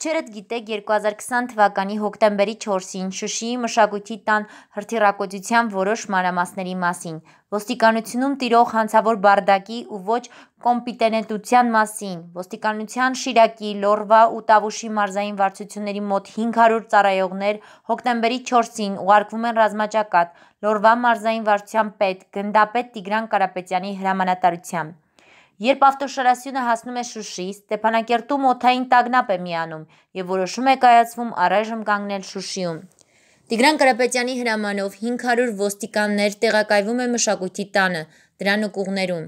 Չերդ գիտեք 2020 թվականի հոկտեմբերի 4-ին Շուշիի մշակույթի տան հրթիռակոծության որոշ մանրամասների մասին, ոստիկանությունում տիրող հանցավոր բարդակի ու ոչ կոմպիտենտության մասին, ոստիկանության Շիրակի, Լոռվա ու Տավուշի մարզային վարչությունների մոտ 500 ծառայողներ հոկտեմբերի 4-ին ուղարկվում են ռազմաճակատ, Լոռվա մարզային վարչության պետ, գնդապետ Տիգրան Կարապետյանի հրամանատարությամբ։ Երբ ավտոշարասյունը հասնում է Շուշի, Ստեփանակերտում օթային տագնապ է միանում եւ որոշում է կայացվում առայժմ կանգնել Շուշիում։ Տիգրան Կարապետյանի հրամանով 500 ոստիկաններ տեղակայվում է մշակույթի տանը, դրան ու կողներում։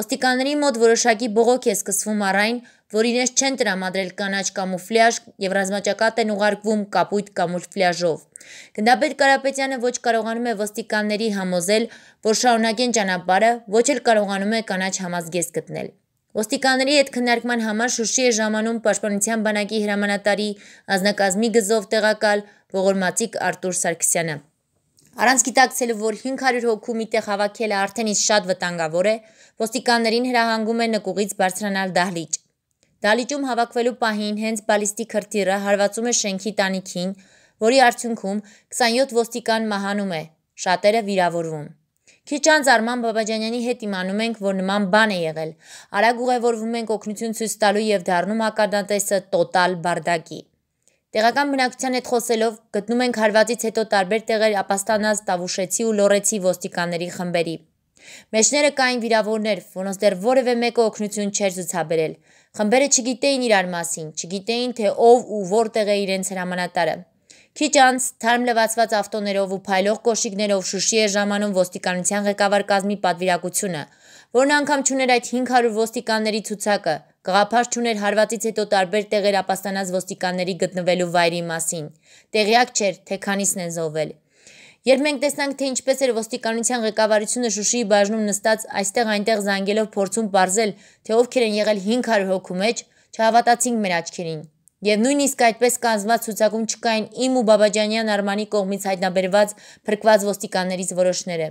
Ոստիկանների մոտ որոշակի բողոք է սկսվում առայն, որ իրենց չեն տրամադրել կանաչ կամուֆլյաժ եւ ռազմաճակատ են ուղարկվում կապույտ կամուֆլյաժով։ Գնդապետ Կարապետյանը ոչ կարողանում է ոստիկանների համոզել, որ շարունակեն ճանապարհը, ոչ էլ կարողանում է կանաչ համազգեստ գտնել։ Ոստիկանների հետ քննարկման համար Շուշի է ժամանում Պաշտպանության բանակի հրամանատարի ազնագազմի գծով տեղակալ ողորմածիկ Արտուր Սարգսյանը։ Առանց գիտակցելու, որ 500 հոգու միտեղ հավաքելը արդեն իսկ շատ վտանգավոր է, ոստիկաններին հրահանգում է նկուղից բարձրանալ դահլիճ։ Դալիճում հավաքվելու պահին հենց բալիստի քրտիրը հարվածում է շենքի տանիքին, որի արդյունքում 27 ոստիկան մահանում է, շատերը վիրավորվում։ Քիչ անց Արման Բաբաջանյանի հետ իմանում ենք, որ նման բան է եղել։ Արագ ուղևորվում ենք օգնություն ցույց տալու եւ դառնում ակադանտեսը տոտալ բարդակի։ Տեղական բնակության հետ խոսելով գտնում ենք հարվածից հետո տարբեր տեղեր ապաստանած Տավուշեցի ու Լորեցի ոստիկանների խմբերի։ Մեջները կային վիրավորներ, որոնց դեռ որևէ մեկը օգնություն չէր ցուցաբերել։ Խմբերը չգիտեին իրար մասին, չգիտեին թե ով ու որտեղ է իրենց հրամանատարը։ Քիչ անց թարմ լվացված ավտոներով ու փայլող կոշիկներով Շուշի է ժամանում ոստիկանության ղեկավար կազմի պատվիրակությունը, որն անգամ չուներ այդ 500 ոստիկանների ցուցակը, գաղափար չուներ հարվածից հետո տարբեր տեղեր ապաստանած ոստիկանների գտնվելու վայրի մասին։ Տեղյակ չէր, թե քանիսն են զոհվել։ Երբ մենք տեսնանք, թե ինչպես էր ոստիկանության ղեկավարությունը Շուշիի բաժնում նստած այստեղ-այնտեղ զանգելով փորձում բարձել, թե ովքեր են եղել 500 հոգու մեջ, չհավատացինք մեր աչքերին։ Եվ նույնիսկ այդպես կանզված ցուցակում չկային իմ ու Բաբաջանյան Արմանի կողմից հայտնաբերված փրկված ոստիկաններից որոշները։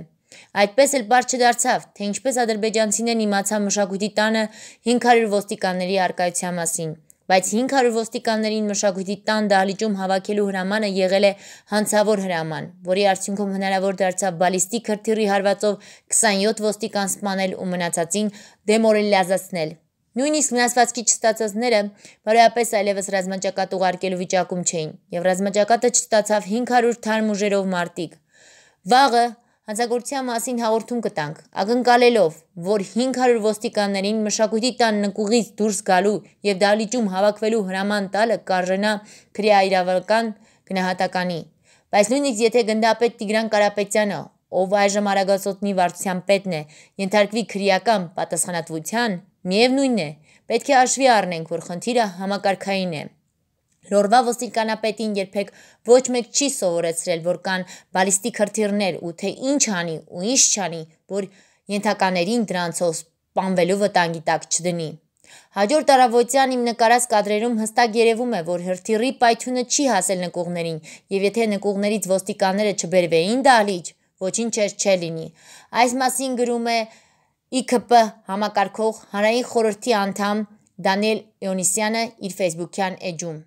Այդպես էլ բարձ չդարձավ, թե ինչպես ադրբեջանցիներն իմացան մշակույթի տանը 500 ոստիկանների արկայության մասին բայց 500 ոստիկաններին մշակույթի տան դահլիճում հավաքելու հրամանը եղել է հանցավոր հրաման, որի արդյունքում հնարավոր դարձավ բալիստիկ հրթիռի հարվածով 27 ոստիկան սպանել ու մնացածին դեմորել լազացնել։ Նույնիսկ վնասվածքի չստացածները բարոյապես այլևս ռազմաճակատ ուղարկելու վիճակում չէին, եւ ռազմաճակատը չստացավ 500 թարմ ուժերով մարտիկ։ Վաղը հանցագործության մասին հաղորդում կտանք, ակնկալելով, որ 500 ոստիկաններին մշակույթի տան նկուղից դուրս գալու և դահլիճում հավաքվելու հրաման տալը կարժենա քրեայրավական գնահատականի։ Բայց նույնիսկ եթե գնդապետ Տիգրան Կարապետյանը, ով այժմ Արագածոտնի վարչության պետն է, ենթարկվի քրեական պատասխանատվության, միևնույնն է, պետք է հաշվի առնենք, որ խնդիրը համակարգային է։ Լորվա ոստիկանապետին երբեք ոչ մեկ չի սովորեցրել, որ կան բալիստիկ հրթիռներ ու թե ինչ անի ու ինչ չանի, որ ենթականերին դրանցով սպանվելու վտանգի տակ չդնի։ Հաջորդ առավոտյան իմ նկարած կադրերում հստակ երևում է, որ հրթիռի պայթյունը չի հասել նկուղներին, եւ եթե նկուղներից ոստիկանները չբերվեին դալիճ, ոչինչ էր չէ լինի։ Այս մասին գրում է ԻՔՊ համակարգող հանրային խորհրդի անդամ Դանիել Իոնիսյանը իր Facebook-յան էջում։